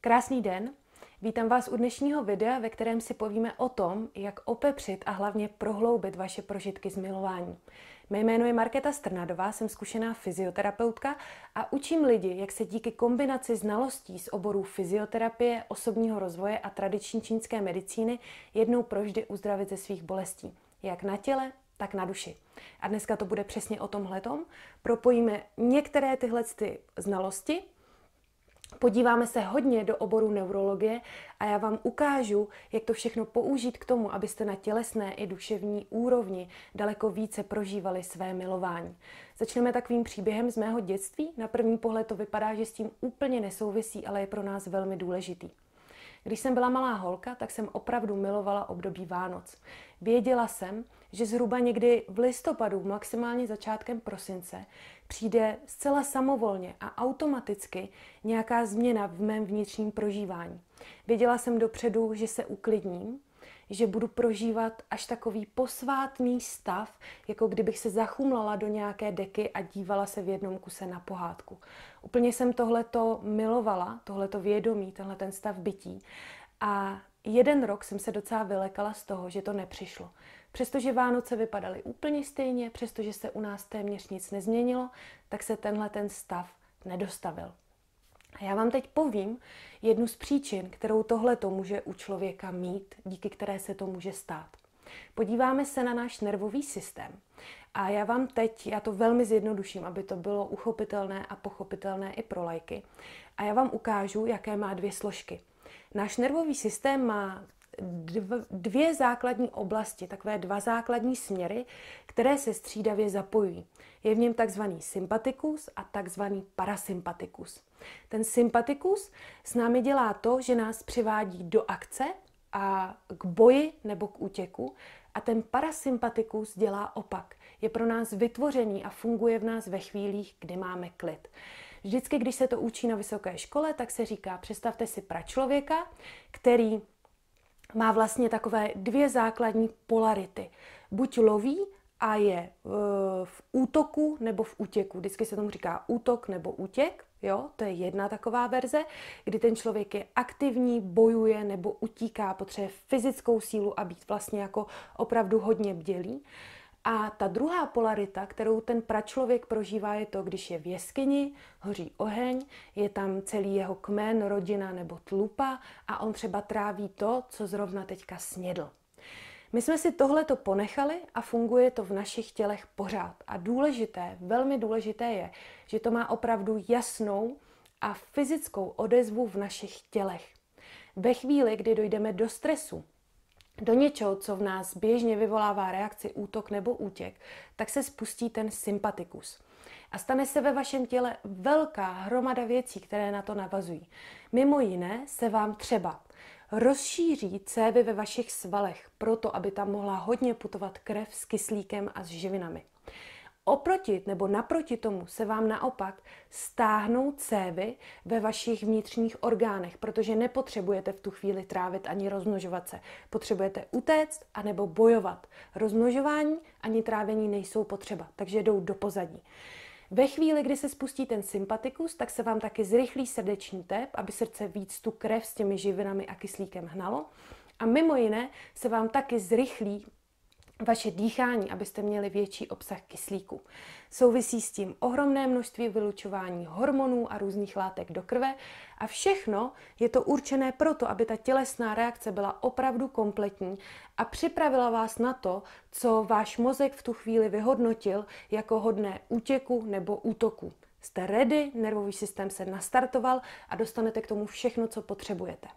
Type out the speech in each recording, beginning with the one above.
Krásný den! Vítám vás u dnešního videa, ve kterém si povíme o tom, jak opepřit a hlavně prohloubit vaše prožitky z milování. Mé jméno je Markéta Strnadová, jsem zkušená fyzioterapeutka a učím lidi, jak se díky kombinaci znalostí z oborů fyzioterapie, osobního rozvoje a tradiční čínské medicíny jednou proždy uzdravit ze svých bolestí. Jak na těle, tak na duši. A dneska to bude přesně o tomhletom. Propojíme některé tyhle ty znalosti, Podíváme se hodně do oboru neurologie a já vám ukážu, jak to všechno použít k tomu, abyste na tělesné i duševní úrovni daleko více prožívali své milování. Začneme takovým příběhem z mého dětství. Na první pohled to vypadá, že s tím úplně nesouvisí, ale je pro nás velmi důležitý. Když jsem byla malá holka, tak jsem opravdu milovala období Vánoc. Věděla jsem, že zhruba někdy v listopadu, maximálně začátkem prosince, přijde zcela samovolně a automaticky nějaká změna v mém vnitřním prožívání. Věděla jsem dopředu, že se uklidním, že budu prožívat až takový posvátný stav, jako kdybych se zachumlala do nějaké deky a dívala se v jednom kuse na pohádku. Úplně jsem tohleto milovala, tohleto vědomí, tenhle ten stav bytí. A jeden rok jsem se docela vylekala z toho, že to nepřišlo. Přestože Vánoce vypadaly úplně stejně, přestože se u nás téměř nic nezměnilo, tak se tenhle ten stav nedostavil. A já vám teď povím jednu z příčin, kterou tohle to může u člověka mít, díky které se to může stát. Podíváme se na náš nervový systém. A já vám teď, já to velmi zjednoduším, aby to bylo uchopitelné a pochopitelné i pro lajky. A já vám ukážu, jaké má dvě složky. Náš nervový systém má dvě základní oblasti, takové dva základní směry, které se střídavě zapojují. Je v něm takzvaný sympatikus a takzvaný parasympatikus. Ten sympatikus s námi dělá to, že nás přivádí do akce a k boji nebo k útěku a ten parasympatikus dělá opak. Je pro nás vytvořený a funguje v nás ve chvílích, kdy máme klid. Vždycky, když se to učí na vysoké škole, tak se říká, představte si pračlověka, který má vlastně takové dvě základní polarity. Buď loví a je e, v útoku nebo v útěku. Vždycky se tomu říká útok nebo útěk. Jo, to je jedna taková verze, kdy ten člověk je aktivní, bojuje nebo utíká, potřebuje fyzickou sílu a být vlastně jako opravdu hodně bdělý. A ta druhá polarita, kterou ten pračlověk prožívá, je to, když je v jeskyni, hoří oheň, je tam celý jeho kmen, rodina nebo tlupa a on třeba tráví to, co zrovna teďka snědl. My jsme si tohleto ponechali a funguje to v našich tělech pořád. A důležité, velmi důležité je, že to má opravdu jasnou a fyzickou odezvu v našich tělech. Ve chvíli, kdy dojdeme do stresu, do něčeho, co v nás běžně vyvolává reakci útok nebo útěk, tak se spustí ten sympatikus. A stane se ve vašem těle velká hromada věcí, které na to navazují. Mimo jiné se vám třeba rozšíří cévy ve vašich svalech, proto aby tam mohla hodně putovat krev s kyslíkem a s živinami. Oproti nebo naproti tomu se vám naopak stáhnou cévy ve vašich vnitřních orgánech, protože nepotřebujete v tu chvíli trávit ani rozmnožovat se. Potřebujete utéct anebo bojovat. Rozmnožování ani trávení nejsou potřeba, takže jdou do pozadí. Ve chvíli, kdy se spustí ten sympatikus, tak se vám taky zrychlí srdeční tep, aby srdce víc tu krev s těmi živinami a kyslíkem hnalo. A mimo jiné se vám taky zrychlí vaše dýchání, abyste měli větší obsah kyslíku. Souvisí s tím ohromné množství vylučování hormonů a různých látek do krve a všechno je to určené proto, aby ta tělesná reakce byla opravdu kompletní a připravila vás na to, co váš mozek v tu chvíli vyhodnotil jako hodné útěku nebo útoku. Jste ready, nervový systém se nastartoval a dostanete k tomu všechno, co potřebujete.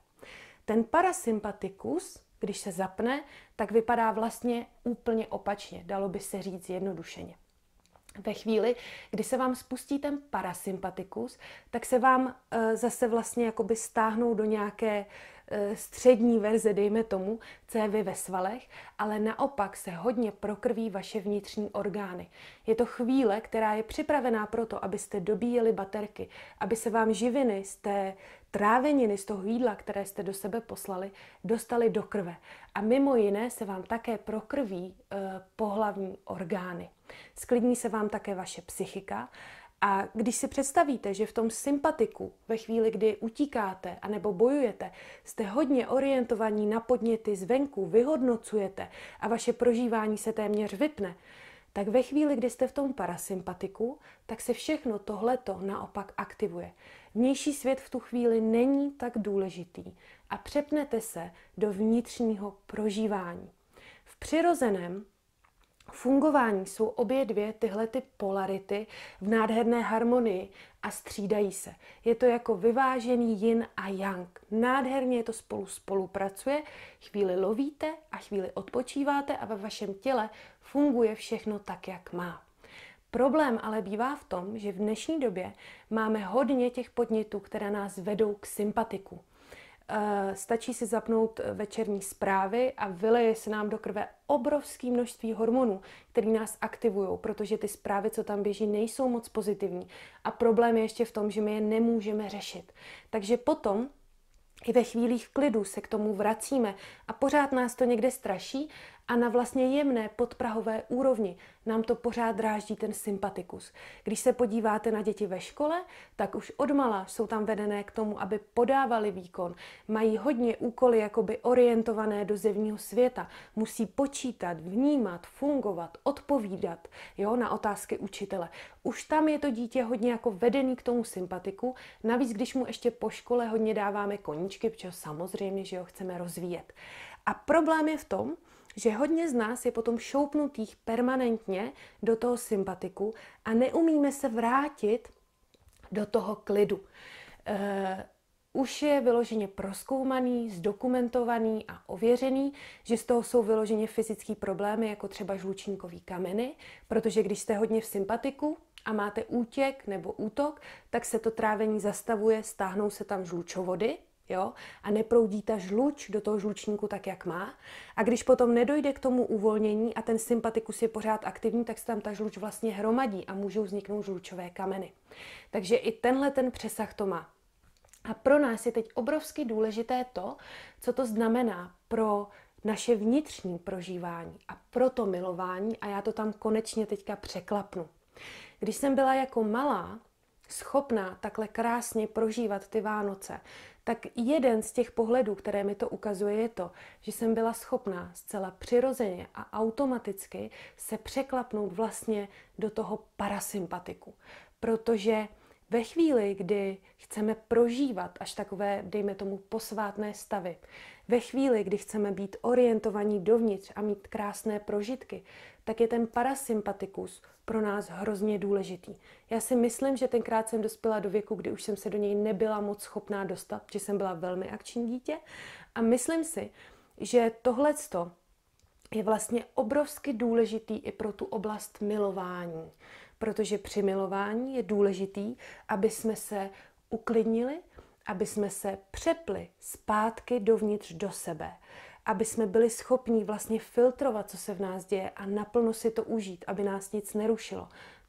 Ten parasympatikus, když se zapne, tak vypadá vlastně úplně opačně, dalo by se říct jednodušeně. Ve chvíli, kdy se vám spustí ten parasympatikus, tak se vám e, zase vlastně jakoby stáhnou do nějaké Eh, střední verze, dejme tomu, cévy ve svalech, ale naopak se hodně prokrví vaše vnitřní orgány. Je to chvíle, která je připravená proto, abyste dobíjeli baterky, aby se vám živiny z té tráveniny, z toho jídla, které jste do sebe poslali, dostaly do krve. A mimo jiné se vám také prokrví e, pohlavní orgány. Sklidní se vám také vaše psychika a když si představíte, že v tom sympatiku, ve chvíli, kdy utíkáte anebo bojujete, jste hodně orientovaní na podněty zvenku, vyhodnocujete a vaše prožívání se téměř vypne, tak ve chvíli, kdy jste v tom parasympatiku, tak se všechno tohleto naopak aktivuje. Vnější svět v tu chvíli není tak důležitý a přepnete se do vnitřního prožívání. V přirozeném fungování jsou obě dvě tyhle ty polarity v nádherné harmonii a střídají se. Je to jako vyvážený yin a yang. Nádherně to spolu spolupracuje, chvíli lovíte a chvíli odpočíváte a ve vašem těle funguje všechno tak, jak má. Problém ale bývá v tom, že v dnešní době máme hodně těch podnětů, které nás vedou k sympatiku. Eh, stačí si zapnout eh, večerní zprávy a vyleje se nám do krve obrovské množství hormonů, které nás aktivují, protože ty zprávy, co tam běží, nejsou moc pozitivní. A problém je ještě v tom, že my je nemůžeme řešit. Takže potom i ve chvílích klidu se k tomu vracíme a pořád nás to někde straší a na vlastně jemné podprahové úrovni nám to pořád dráždí ten sympatikus. Když se podíváte na děti ve škole, tak už odmala jsou tam vedené k tomu, aby podávali výkon. Mají hodně úkoly jakoby orientované do zevního světa. Musí počítat, vnímat, fungovat, odpovídat jo, na otázky učitele. Už tam je to dítě hodně jako vedený k tomu sympatiku. Navíc, když mu ještě po škole hodně dáváme koníčky, protože samozřejmě, že ho chceme rozvíjet. A problém je v tom, že hodně z nás je potom šoupnutých permanentně do toho sympatiku a neumíme se vrátit do toho klidu. E, už je vyloženě proskoumaný, zdokumentovaný a ověřený, že z toho jsou vyloženě fyzické problémy, jako třeba žlučníkový kameny, protože když jste hodně v sympatiku, a máte útěk nebo útok, tak se to trávení zastavuje, stáhnou se tam žlučovody, jo? a neproudí ta žluč do toho žlučníku tak, jak má. A když potom nedojde k tomu uvolnění a ten sympatikus je pořád aktivní, tak se tam ta žluč vlastně hromadí a můžou vzniknout žlučové kameny. Takže i tenhle ten přesah to má. A pro nás je teď obrovsky důležité to, co to znamená pro naše vnitřní prožívání a pro to milování a já to tam konečně teďka překlapnu. Když jsem byla jako malá schopná takhle krásně prožívat ty Vánoce, tak jeden z těch pohledů, které mi to ukazuje, je to, že jsem byla schopná zcela přirozeně a automaticky se překlapnout vlastně do toho parasympatiku. Protože ve chvíli, kdy chceme prožívat až takové, dejme tomu, posvátné stavy, ve chvíli, kdy chceme být orientovaní dovnitř a mít krásné prožitky, tak je ten parasympatikus pro nás hrozně důležitý. Já si myslím, že tenkrát jsem dospěla do věku, kdy už jsem se do něj nebyla moc schopná dostat, že jsem byla velmi akční dítě a myslím si, že tohleto je vlastně obrovsky důležitý i pro tu oblast milování, protože při milování je důležitý, aby jsme se uklidnili, aby jsme se přepli zpátky dovnitř do sebe, aby jsme byli schopni vlastně filtrovat, co se v nás děje a naplno si to užít, aby nás nic nerušilo.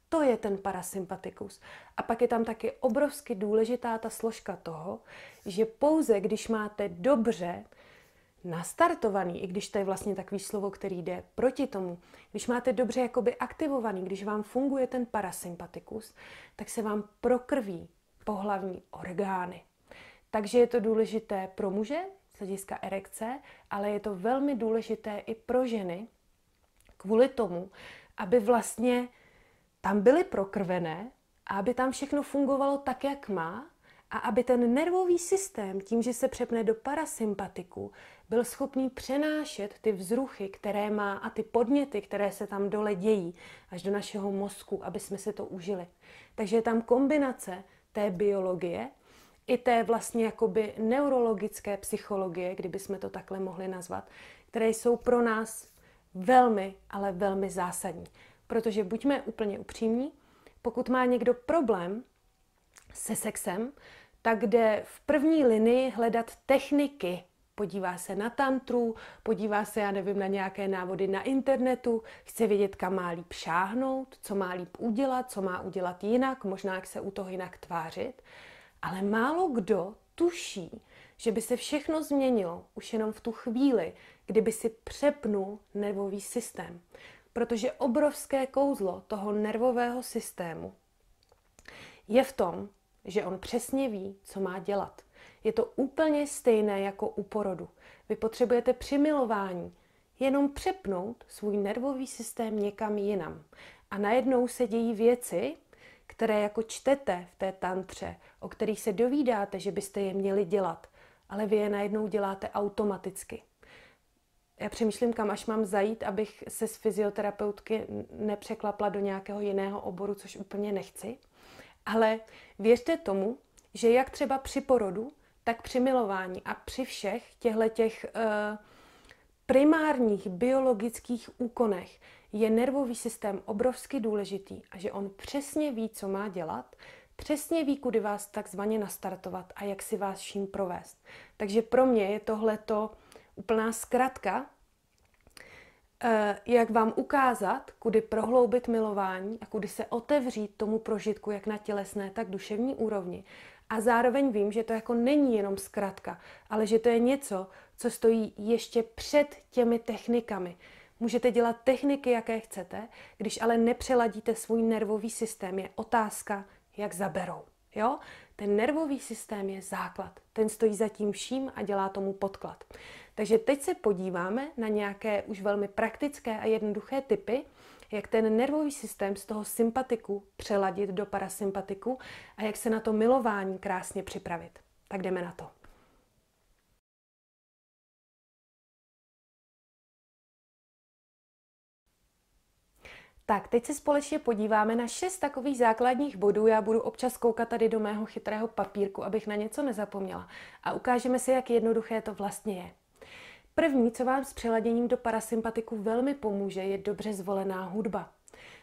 To je ten parasympatikus. A pak je tam taky obrovsky důležitá ta složka toho, že pouze když máte dobře nastartovaný, i když to je vlastně takový slovo, který jde proti tomu, když máte dobře jakoby aktivovaný, když vám funguje ten parasympatikus, tak se vám prokrví pohlavní orgány. Takže je to důležité pro muže, z hlediska erekce, ale je to velmi důležité i pro ženy, kvůli tomu, aby vlastně tam byly prokrvené a aby tam všechno fungovalo tak, jak má a aby ten nervový systém, tím, že se přepne do parasympatiku, byl schopný přenášet ty vzruchy, které má a ty podněty, které se tam dole dějí, až do našeho mozku, aby jsme se to užili. Takže je tam kombinace té biologie i té vlastně jakoby neurologické psychologie, kdyby jsme to takhle mohli nazvat, které jsou pro nás velmi, ale velmi zásadní. Protože buďme úplně upřímní, pokud má někdo problém se sexem, tak jde v první linii hledat techniky. Podívá se na tantru, podívá se, já nevím, na nějaké návody na internetu, chce vědět, kam má líp šáhnout, co má líp udělat, co má udělat jinak, možná jak se u toho jinak tvářit. Ale málo kdo tuší, že by se všechno změnilo už jenom v tu chvíli, kdyby si přepnul nervový systém. Protože obrovské kouzlo toho nervového systému je v tom, že on přesně ví, co má dělat. Je to úplně stejné jako u porodu. Vy potřebujete přimilování, jenom přepnout svůj nervový systém někam jinam. A najednou se dějí věci, které jako čtete v té tantře, o kterých se dovídáte, že byste je měli dělat, ale vy je najednou děláte automaticky. Já přemýšlím, kam až mám zajít, abych se z fyzioterapeutky nepřeklapla do nějakého jiného oboru, což úplně nechci. Ale věřte tomu, že jak třeba při porodu, tak při milování a při všech těchto těch, eh, uh, primárních biologických úkonech je nervový systém obrovsky důležitý a že on přesně ví, co má dělat, přesně ví, kudy vás takzvaně nastartovat a jak si vás vším provést. Takže pro mě je tohleto úplná zkratka, eh, jak vám ukázat, kudy prohloubit milování a kudy se otevřít tomu prožitku, jak na tělesné, tak duševní úrovni. A zároveň vím, že to jako není jenom zkratka, ale že to je něco, co stojí ještě před těmi technikami. Můžete dělat techniky, jaké chcete, když ale nepřeladíte svůj nervový systém, je otázka, jak zaberou. Jo? Ten nervový systém je základ, ten stojí za tím vším a dělá tomu podklad. Takže teď se podíváme na nějaké už velmi praktické a jednoduché typy, jak ten nervový systém z toho sympatiku přeladit do parasympatiku a jak se na to milování krásně připravit. Tak jdeme na to. Tak, teď se společně podíváme na šest takových základních bodů. Já budu občas koukat tady do mého chytrého papírku, abych na něco nezapomněla. A ukážeme si, jak jednoduché to vlastně je. První, co vám s přeladěním do parasympatiku velmi pomůže, je dobře zvolená hudba.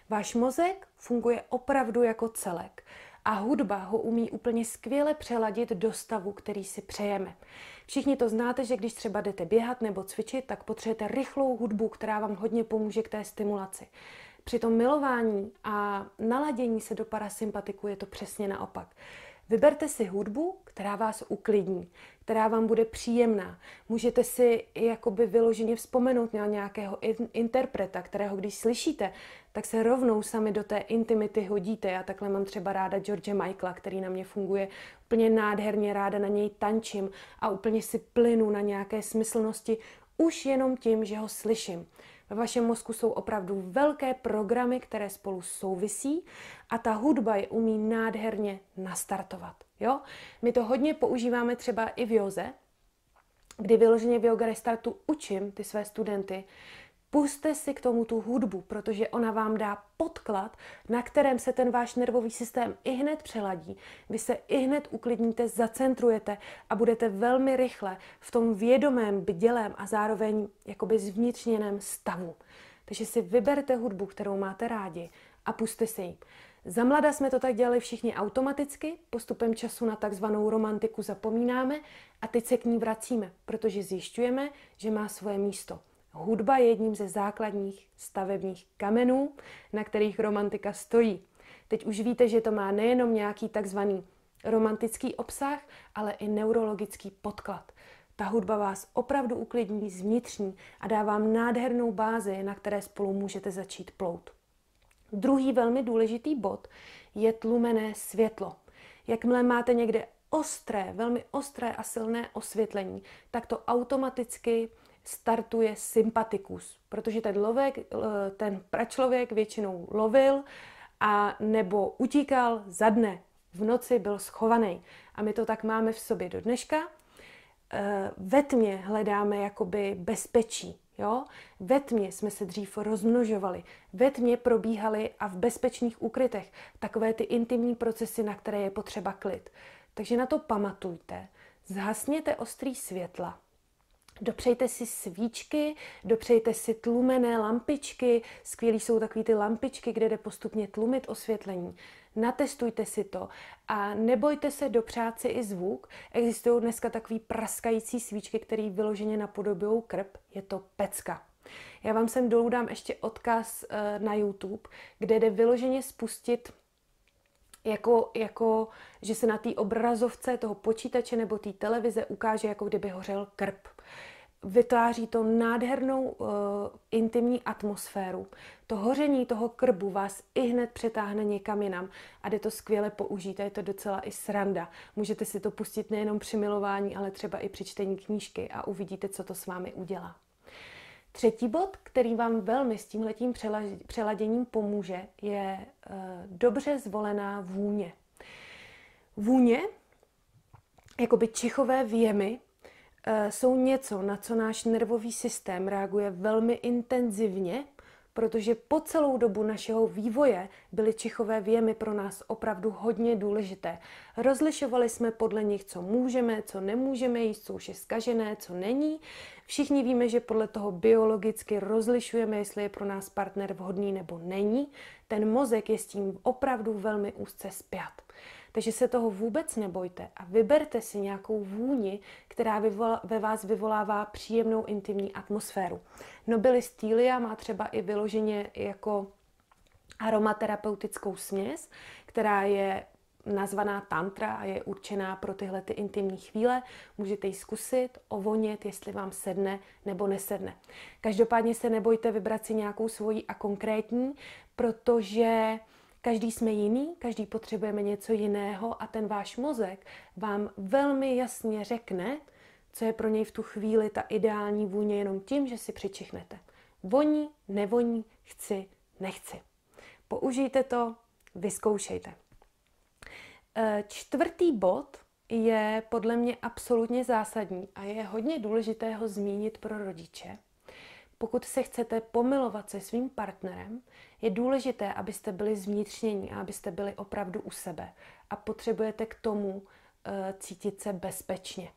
Váš mozek funguje opravdu jako celek a hudba ho umí úplně skvěle přeladit do stavu, který si přejeme. Všichni to znáte, že když třeba jdete běhat nebo cvičit, tak potřebujete rychlou hudbu, která vám hodně pomůže k té stimulaci. Při tom milování a naladění se do parasympatiku je to přesně naopak. Vyberte si hudbu, která vás uklidní, která vám bude příjemná. Můžete si jakoby vyloženě vzpomenout na nějakého in- interpreta, kterého když slyšíte, tak se rovnou sami do té intimity hodíte. Já takhle mám třeba ráda George Michaela, který na mě funguje úplně nádherně, ráda na něj tančím a úplně si plynu na nějaké smyslnosti už jenom tím, že ho slyším. Ve vašem mozku jsou opravdu velké programy, které spolu souvisí a ta hudba je umí nádherně nastartovat. Jo? My to hodně používáme třeba i v joze, kdy vyloženě v yoga restartu učím ty své studenty, Puste si k tomu tu hudbu, protože ona vám dá podklad, na kterém se ten váš nervový systém i hned přeladí. Vy se i hned uklidníte, zacentrujete a budete velmi rychle v tom vědomém, bdělém a zároveň jakoby zvnitřněném stavu. Takže si vyberte hudbu, kterou máte rádi a puste si ji. Za mlada jsme to tak dělali všichni automaticky, postupem času na takzvanou romantiku zapomínáme a teď se k ní vracíme, protože zjišťujeme, že má svoje místo – Hudba je jedním ze základních stavebních kamenů, na kterých romantika stojí. Teď už víte, že to má nejenom nějaký takzvaný romantický obsah, ale i neurologický podklad. Ta hudba vás opravdu uklidní zvnitřní a dá vám nádhernou bázi, na které spolu můžete začít plout. Druhý velmi důležitý bod je tlumené světlo. Jakmile máte někde ostré, velmi ostré a silné osvětlení, tak to automaticky startuje sympatikus, protože ten, lovek, eh, ten pračlověk většinou lovil a nebo utíkal za dne. V noci byl schovaný. A my to tak máme v sobě do dneška. Eh, ve tmě hledáme jakoby bezpečí. Jo? Ve tmě jsme se dřív rozmnožovali, ve tmě probíhaly a v bezpečných úkrytech takové ty intimní procesy, na které je potřeba klid. Takže na to pamatujte. Zhasněte ostrý světla, Dopřejte si svíčky, dopřejte si tlumené lampičky. Skvělý jsou takové ty lampičky, kde jde postupně tlumit osvětlení. Natestujte si to a nebojte se dopřát si i zvuk. Existují dneska takové praskající svíčky, které vyloženě napodobují krb. Je to pecka. Já vám sem dolů dám ještě odkaz eh, na YouTube, kde jde vyloženě spustit jako, jako že se na té obrazovce toho počítače nebo té televize ukáže, jako kdyby hořel krb vytváří to nádhernou uh, intimní atmosféru. To hoření toho krbu vás i hned přetáhne někam jinam a jde to skvěle použít a je to docela i sranda. Můžete si to pustit nejenom při milování, ale třeba i při čtení knížky a uvidíte, co to s vámi udělá. Třetí bod, který vám velmi s tímhletím přeladěním pomůže, je uh, dobře zvolená vůně. Vůně, jakoby čichové věmy, Eh, jsou něco, na co náš nervový systém reaguje velmi intenzivně, protože po celou dobu našeho vývoje byly čichové věmy pro nás opravdu hodně důležité. Rozlišovali jsme podle nich, co můžeme, co nemůžeme jíst, co už je skažené, co není. Všichni víme, že podle toho biologicky rozlišujeme, jestli je pro nás partner vhodný nebo není. Ten mozek je s tím opravdu velmi úzce spjat. Takže se toho vůbec nebojte a vyberte si nějakou vůni, která ve vás vyvolává příjemnou intimní atmosféru. Nobili Stylia má třeba i vyloženě jako aromaterapeutickou směs, která je nazvaná tantra a je určená pro tyhle ty intimní chvíle. Můžete ji zkusit, ovonět, jestli vám sedne nebo nesedne. Každopádně se nebojte vybrat si nějakou svoji a konkrétní, protože Každý jsme jiný, každý potřebujeme něco jiného a ten váš mozek vám velmi jasně řekne, co je pro něj v tu chvíli ta ideální vůně jenom tím, že si přičichnete. Voní, nevoní, chci, nechci. Použijte to, vyzkoušejte. E, čtvrtý bod je podle mě absolutně zásadní a je hodně důležité ho zmínit pro rodiče. Pokud se chcete pomilovat se svým partnerem, je důležité, abyste byli zvnitřnění a abyste byli opravdu u sebe. A potřebujete k tomu e, cítit se bezpečně.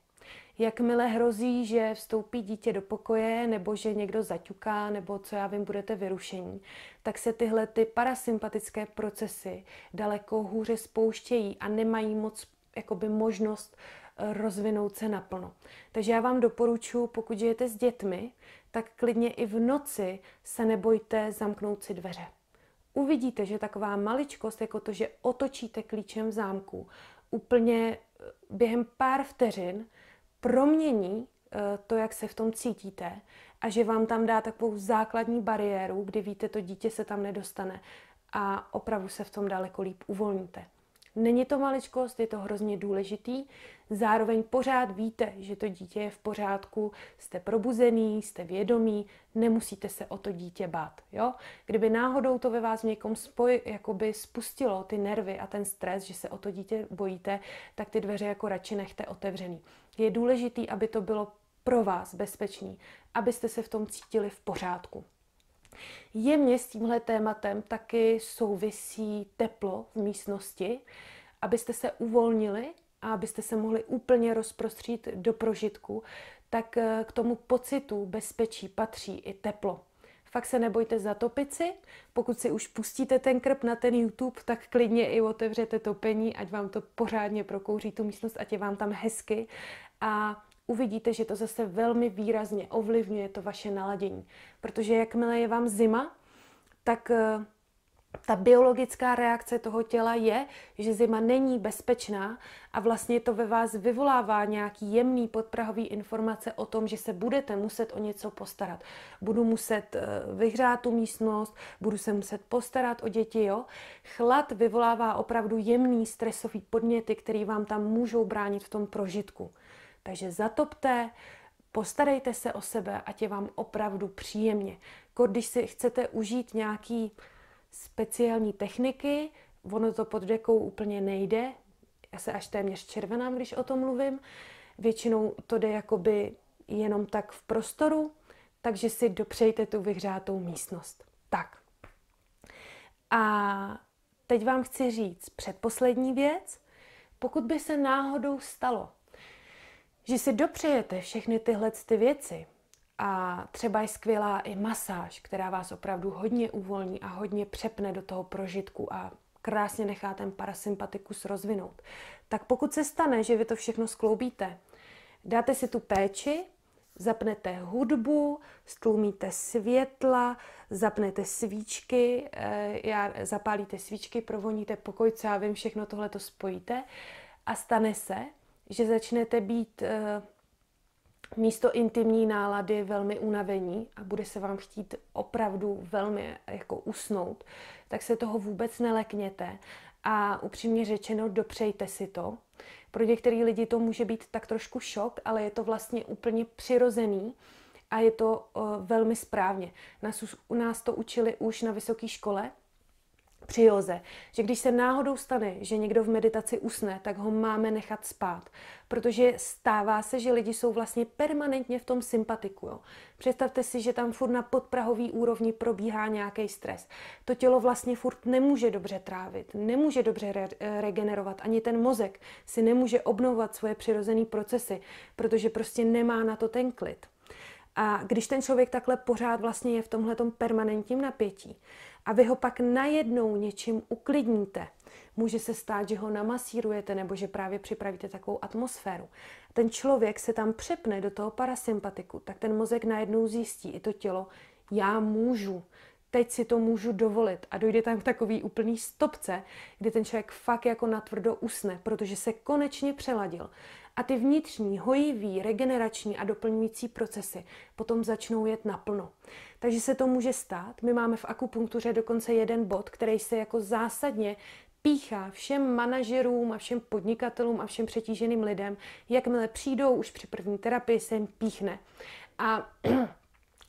Jakmile hrozí, že vstoupí dítě do pokoje, nebo že někdo zaťuká, nebo co já vím, budete vyrušení, tak se tyhle ty parasympatické procesy daleko hůře spouštějí a nemají moc jakoby možnost eh, rozvinout se naplno. Takže já vám doporučuji, pokud žijete s dětmi, tak klidně i v noci se nebojte zamknout si dveře uvidíte, že taková maličkost, jako to, že otočíte klíčem v zámku, úplně eh, během pár vteřin promění eh, to, jak se v tom cítíte a že vám tam dá takovou základní bariéru, kdy víte, to dítě se tam nedostane a opravdu se v tom daleko líp uvolníte. Není to maličkost, je to hrozně důležitý. Zároveň pořád víte, že to dítě je v pořádku, jste probuzený, jste vědomí, nemusíte se o to dítě bát. Jo? Kdyby náhodou to ve vás v někom spoj, jakoby spustilo ty nervy a ten stres, že se o to dítě bojíte, tak ty dveře jako radši nechte otevřený. Je důležitý, aby to bylo pro vás bezpečný, abyste se v tom cítili v pořádku. Jemně s tímhle tématem taky souvisí teplo v místnosti, abyste se uvolnili a abyste se mohli úplně rozprostřít do prožitku, tak eh, k tomu pocitu bezpečí patří i teplo. Fakt se nebojte zatopit si. Pokud si už pustíte ten krb na ten YouTube, tak klidně i otevřete topení, ať vám to pořádně prokouří tu místnost, ať je vám tam hezky. A uvidíte, že to zase velmi výrazně ovlivňuje to vaše naladění. Protože jakmile je vám zima, tak eh, ta biologická reakce toho těla je, že zima není bezpečná a vlastně to ve vás vyvolává nějaký jemný podprahový informace o tom, že se budete muset o něco postarat. Budu muset eh, vyhrát tu místnost, budu se muset postarat o děti, jo. Chlad vyvolává opravdu jemný stresový podněty, který vám tam můžou bránit v tom prožitku. Takže zatopte, postarejte se o sebe, ať je vám opravdu příjemně. Když si chcete užít nějaký speciální techniky, ono to pod dekou úplně nejde, já se až téměř červenám, když o tom mluvím, většinou to jde jakoby jenom tak v prostoru, takže si dopřejte tu vyhřátou místnost. Tak. A teď vám chci říct předposlední věc. Pokud by se náhodou stalo, že si dopřejete všechny tyhle ty věci a třeba je skvělá i masáž, která vás opravdu hodně uvolní a hodně přepne do toho prožitku a krásně nechá ten parasympatikus rozvinout. Tak pokud se stane, že vy to všechno skloubíte, dáte si tu péči, zapnete hudbu, stlumíte světla, zapnete svíčky, eh, já, zapálíte svíčky, provoníte pokojce a vím, všechno tohle to spojíte a stane se, že začnete být eh, místo intimní nálady velmi unavení a bude se vám chtít opravdu velmi jako usnout, tak se toho vůbec nelekněte a upřímně řečeno dopřejte si to. Pro některý lidi to může být tak trošku šok, ale je to vlastně úplně přirozený a je to uh, velmi správně. Nás, nás to učili už na vysoké škole, při že když se náhodou stane, že někdo v meditaci usne, tak ho máme nechat spát. Protože stává se, že lidi jsou vlastně permanentně v tom sympatiku. Jo. Představte si, že tam furt na podprahový úrovni probíhá nějaký stres. To tělo vlastně furt nemůže dobře trávit, nemůže dobře re- eh, regenerovat. Ani ten mozek si nemůže obnovovat svoje přirozené procesy, protože prostě nemá na to ten klid. A když ten člověk takhle pořád vlastně je v tomhle permanentním napětí, a vy ho pak najednou něčím uklidníte. Může se stát, že ho namasírujete nebo že právě připravíte takovou atmosféru. Ten člověk se tam přepne do toho parasympatiku, tak ten mozek najednou zjistí i to tělo, já můžu, teď si to můžu dovolit. A dojde tam k takový úplný stopce, kdy ten člověk fakt jako natvrdo usne, protože se konečně přeladil. A ty vnitřní, hojivý, regenerační a doplňující procesy potom začnou jet naplno. Takže se to může stát. My máme v akupunktuře dokonce jeden bod, který se jako zásadně píchá všem manažerům a všem podnikatelům a všem přetíženým lidem, jakmile přijdou už při první terapii, se jim píchne. A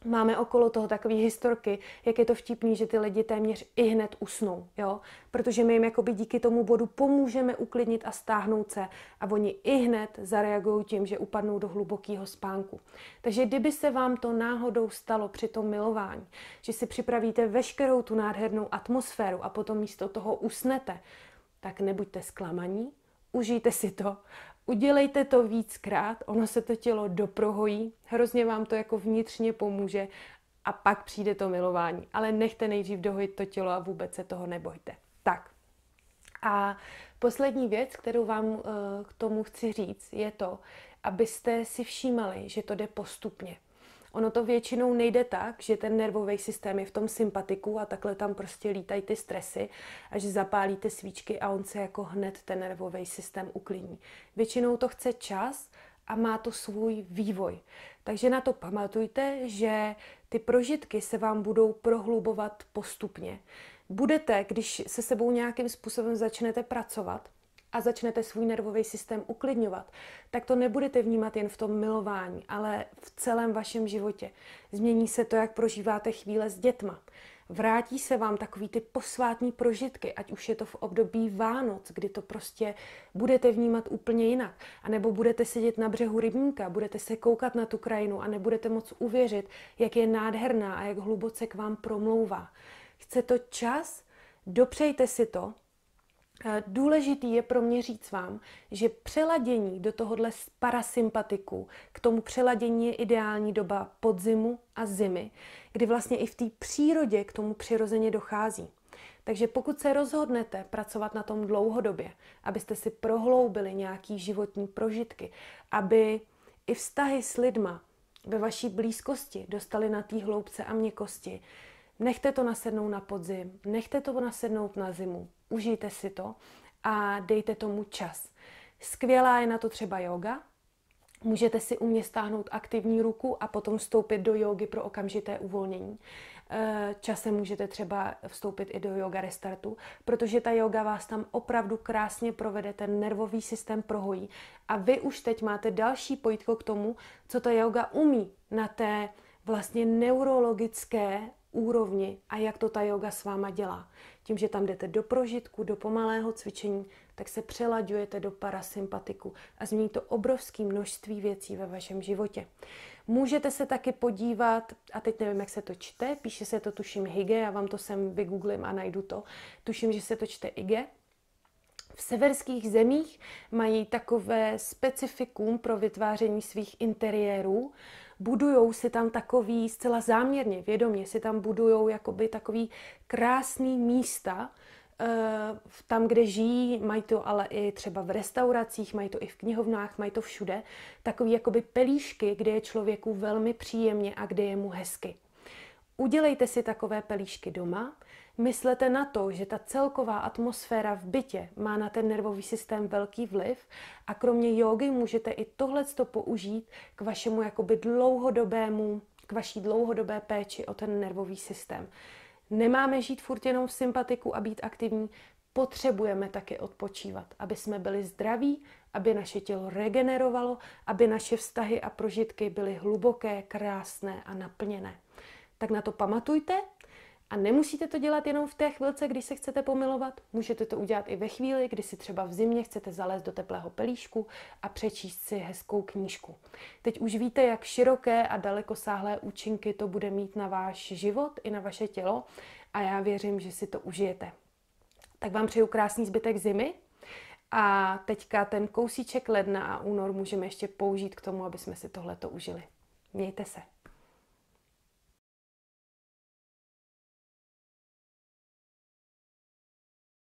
máme okolo toho takové historky, jak je to vtipný, že ty lidi téměř i hned usnou, jo? Protože my jim jakoby díky tomu bodu pomůžeme uklidnit a stáhnout se a oni i hned zareagují tím, že upadnou do hlubokého spánku. Takže kdyby se vám to náhodou stalo při tom milování, že si připravíte veškerou tu nádhernou atmosféru a potom místo toho usnete, tak nebuďte zklamaní, užijte si to, udělejte to víckrát, ono se to tělo doprohojí, hrozně vám to jako vnitřně pomůže a pak přijde to milování. Ale nechte nejdřív dohojit to tělo a vůbec se toho nebojte. Tak. A poslední věc, kterou vám eh, k tomu chci říct, je to, abyste si všímali, že to jde postupně. Ono to většinou nejde tak, že ten nervový systém je v tom sympatiku a takhle tam prostě lítají ty stresy, zapálí zapálíte svíčky a on se jako hned ten nervový systém uklidní. Většinou to chce čas a má to svůj vývoj. Takže na to pamatujte, že ty prožitky se vám budou prohlubovat postupně. Budete, když se sebou nějakým způsobem začnete pracovat, a začnete svůj nervový systém uklidňovat, tak to nebudete vnímat jen v tom milování, ale v celém vašem životě. Změní se to, jak prožíváte chvíle s dětma. Vrátí se vám takový ty posvátní prožitky, ať už je to v období Vánoc, kdy to prostě budete vnímat úplně jinak. A nebo budete sedět na břehu rybníka, budete se koukat na tu krajinu a nebudete moc uvěřit, jak je nádherná a jak hluboce k vám promlouvá. Chce to čas? Dopřejte si to, Eh, důležitý je pro mě říct vám, že přeladění do tohohle parasympatiku, k tomu přeladění je ideální doba podzimu a zimy, kdy vlastně i v té přírodě k tomu přirozeně dochází. Takže pokud se rozhodnete pracovat na tom dlouhodobě, abyste si prohloubili nějaký životní prožitky, aby i vztahy s lidma ve vaší blízkosti dostali na té hloubce a měkosti, nechte to nasednout na podzim, nechte to nasednout na zimu, užijte si to a dejte tomu čas. Skvělá je na to třeba yoga. Můžete si u mě stáhnout aktivní ruku a potom vstoupit do jogy pro okamžité uvolnění. E, časem můžete třeba vstoupit i do yoga restartu, protože ta yoga vás tam opravdu krásně provede, ten nervový systém prohojí. A vy už teď máte další pojítko k tomu, co ta yoga umí na té vlastně neurologické úrovni a jak to ta yoga s váma dělá. Tím, že tam jdete do prožitku, do pomalého cvičení, tak se přelaďujete do parasympatiku a změní to obrovské množství věcí ve vašem životě. Můžete se taky podívat, a teď nevím, jak se to čte, píše se to tuším Hige, já vám to sem vygooglím a najdu to. Tuším, že se to čte Ige, v severských zemích mají takové specifikum pro vytváření svých interiérů budujou si tam takový zcela záměrně, vědomě si tam budujou jakoby takový krásný místa, eh, tam, kde žijí, mají to ale i třeba v restauracích, mají to i v knihovnách, mají to všude, takový jakoby pelíšky, kde je člověku velmi příjemně a kde je mu hezky. Udělejte si takové pelíšky doma, Myslete na to, že ta celková atmosféra v bytě má na ten nervový systém velký vliv a kromě jógy můžete i tohleto použít k vašemu jakoby dlouhodobému, k vaší dlouhodobé péči o ten nervový systém. Nemáme žít furt jenom v sympatiku a být aktivní, potřebujeme také odpočívat, aby jsme byli zdraví, aby naše tělo regenerovalo, aby naše vztahy a prožitky byly hluboké, krásné a naplněné. Tak na to pamatujte a nemusíte to dělat jenom v té chvilce, když se chcete pomilovat. Můžete to udělat i ve chvíli, kdy si třeba v zimě chcete zalézt do teplého pelíšku a přečíst si hezkou knížku. Teď už víte, jak široké a dalekosáhlé účinky to bude mít na váš život i na vaše tělo a já věřím, že si to užijete. Tak vám přeju krásný zbytek zimy a teďka ten kousíček ledna a únor můžeme ještě použít k tomu, aby jsme si tohleto užili. Mějte se.